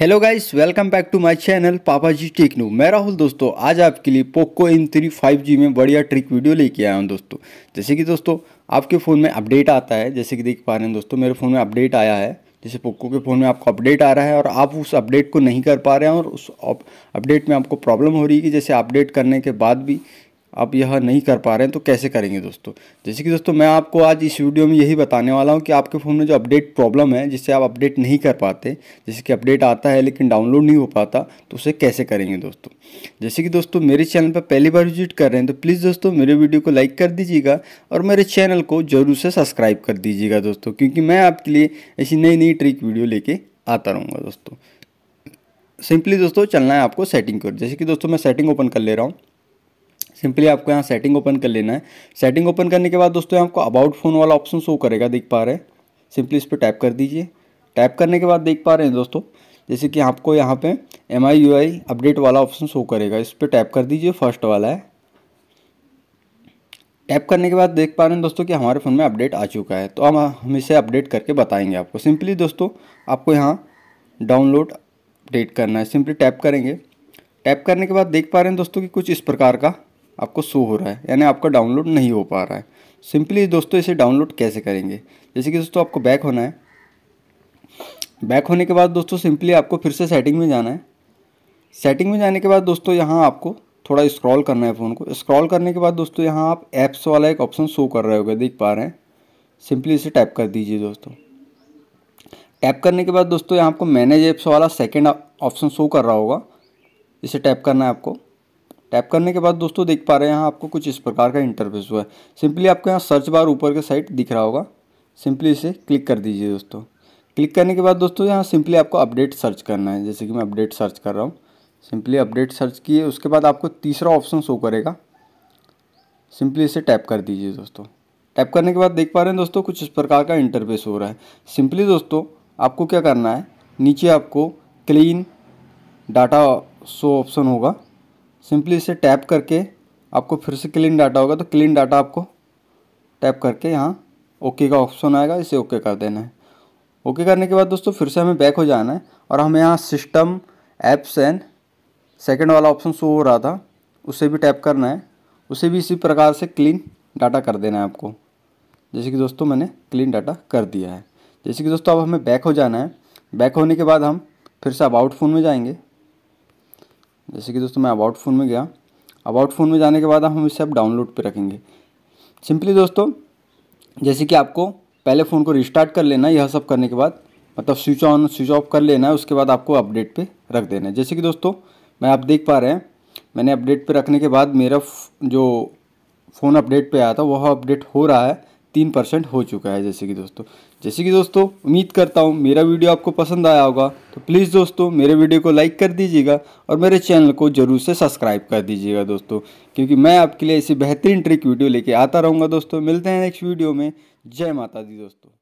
hello guys welcome back to my channel Papa ji techno मैं राहुल दोस्तों आज आपके लिए Poco M three five G में बढ़िया ट्रिक वीडियो लेके आया हूँ दोस्तों जैसे कि दोस्तों आपके फ़ोन में अपडेट आता है जैसे कि देख पा रहे हैं दोस्तों मेरे फ़ोन में अपडेट आया है जैसे पोको के फ़ोन में आपको अपडेट आ रहा है और आप उस अपडेट को नहीं कर पा रहे हैं और उस अपडेट में आपको प्रॉब्लम हो रही है कि जैसे अपडेट करने के बाद भी आप यह नहीं कर पा रहे हैं तो कैसे करेंगे दोस्तों जैसे कि दोस्तों मैं आपको आज इस वीडियो में यही बताने वाला हूँ कि आपके फ़ोन में जो अपडेट प्रॉब्लम है जिससे आप अपडेट नहीं कर पाते जैसे कि अपडेट आता है लेकिन डाउनलोड नहीं हो पाता तो उसे कैसे करेंगे दोस्तों जैसे कि दोस्तों मेरे चैनल पर पहली बार विजिट कर रहे हैं तो प्लीज़ दोस्तों मेरे वीडियो को लाइक कर दीजिएगा और मेरे चैनल को ज़रूर से सब्सक्राइब कर दीजिएगा दोस्तों क्योंकि मैं आपके लिए ऐसी नई नई ट्रिक वीडियो लेके आता रहूँगा दोस्तों सिंपली दोस्तों चलना है आपको सेटिंग को जैसे कि दोस्तों मैं सेटिंग ओपन कर ले रहा हूँ सिंपली आपको यहाँ सेटिंग ओपन कर लेना है सेटिंग ओपन करने के बाद दोस्तों आपको अबाउट फ़ोन वाला ऑप्शन शो करेगा देख पा रहे हैं सिंपली इस पर टैप कर दीजिए टैप करने के बाद देख पा रहे हैं दोस्तों जैसे कि आपको यहाँ पे M I U I update वाला ऑप्शन शो करेगा इस पर टैप कर दीजिए फर्स्ट वाला है टैप करने के बाद देख पा रहे हैं दोस्तों कि हमारे फ़ोन में अपडेट आ चुका है तो हम हम इसे अपडेट करके बताएंगे आपको सिंपली दोस्तों आपको यहाँ डाउनलोड अपडेट करना है सिंपली टैप करेंगे टैप करने के बाद देख पा रहे हैं दोस्तों कि कुछ इस प्रकार का आपको शो हो रहा है यानी आपका डाउनलोड नहीं हो पा रहा है सिंपली दोस्तों इसे डाउनलोड कैसे करेंगे जैसे कि दोस्तों आपको बैक होना है बैक होने के बाद दोस्तों सिंपली आपको फिर से सेटिंग में जाना है सेटिंग में जाने के बाद दोस्तों यहाँ आपको थोड़ा स्क्रॉल करना है फ़ोन को स्क्रॉल करने के बाद दोस्तों यहाँ आप ऐप्स वाला एक ऑप्शन शो कर रहे होगा देख पा रहे हैं सिंपली इसे टैप कर दीजिए दोस्तों टैप करने के बाद दोस्तों यहाँ आपको मैनेज ऐप्स वाला सेकेंड ऑप्शन शो कर रहा होगा इसे टैप करना है आपको टैप करने के बाद दोस्तों देख पा रहे हैं यहाँ आपको कुछ इस प्रकार का इंटरफेस हुआ है सिंपली आपको यहाँ सर्च बार ऊपर के साइड दिख रहा होगा सिंपली इसे क्लिक कर दीजिए दोस्तों क्लिक करने के बाद दोस्तों यहाँ सिंपली आपको अपडेट सर्च करना है जैसे कि मैं अपडेट सर्च कर रहा हूँ सिंपली अपडेट सर्च किए उसके बाद आपको तीसरा ऑप्शन शो करेगा सिंपली इसे टैप कर दीजिए दोस्तों टैप करने के बाद देख पा रहे हैं दोस्तों कुछ इस प्रकार का इंटरफेस हो रहा है सिंपली दोस्तों आपको क्या करना है नीचे आपको क्लीन डाटा शो ऑप्शन होगा सिंपली इसे टैप करके आपको फिर से क्लीन डाटा होगा तो क्लीन डाटा आपको टैप करके यहाँ ओके का ऑप्शन आएगा इसे ओके कर देना है ओके करने के बाद दोस्तों फिर से हमें बैक हो जाना है और हमें यहाँ सिस्टम एप्स एंड सेकेंड वाला ऑप्शन शो हो रहा था उसे भी टैप करना है उसे भी इसी प्रकार से क्लीन डाटा कर देना है आपको जैसे कि दोस्तों मैंने क्लीन डाटा कर दिया है जैसे कि दोस्तों अब हमें बैक हो जाना है बैक होने के बाद हम फिर से अबाउट फ़ोन में जाएंगे जैसे कि दोस्तों मैं अबाउट फ़ोन में गया अबाउट फ़ोन में जाने के बाद हम इसे अब डाउनलोड पे रखेंगे सिंपली दोस्तों जैसे कि आपको पहले फ़ोन को रिस्टार्ट कर लेना यह सब करने के बाद मतलब स्विच ऑन स्विच ऑफ कर लेना है उसके बाद आपको अपडेट पे रख देना है जैसे कि दोस्तों मैं आप देख पा रहे हैं मैंने अपडेट पे रखने के बाद मेरा जो फ़ोन अपडेट पे आया था वह अपडेट हो रहा है तीन परसेंट हो चुका है जैसे कि दोस्तों जैसे कि दोस्तों उम्मीद करता हूँ मेरा वीडियो आपको पसंद आया होगा तो प्लीज़ दोस्तों मेरे वीडियो को लाइक कर दीजिएगा और मेरे चैनल को ज़रूर से सब्सक्राइब कर दीजिएगा दोस्तों क्योंकि मैं आपके लिए ऐसी बेहतरीन ट्रिक वीडियो लेके आता रहूँगा दोस्तों मिलते हैं नेक्स्ट वीडियो में जय माता दी दोस्तों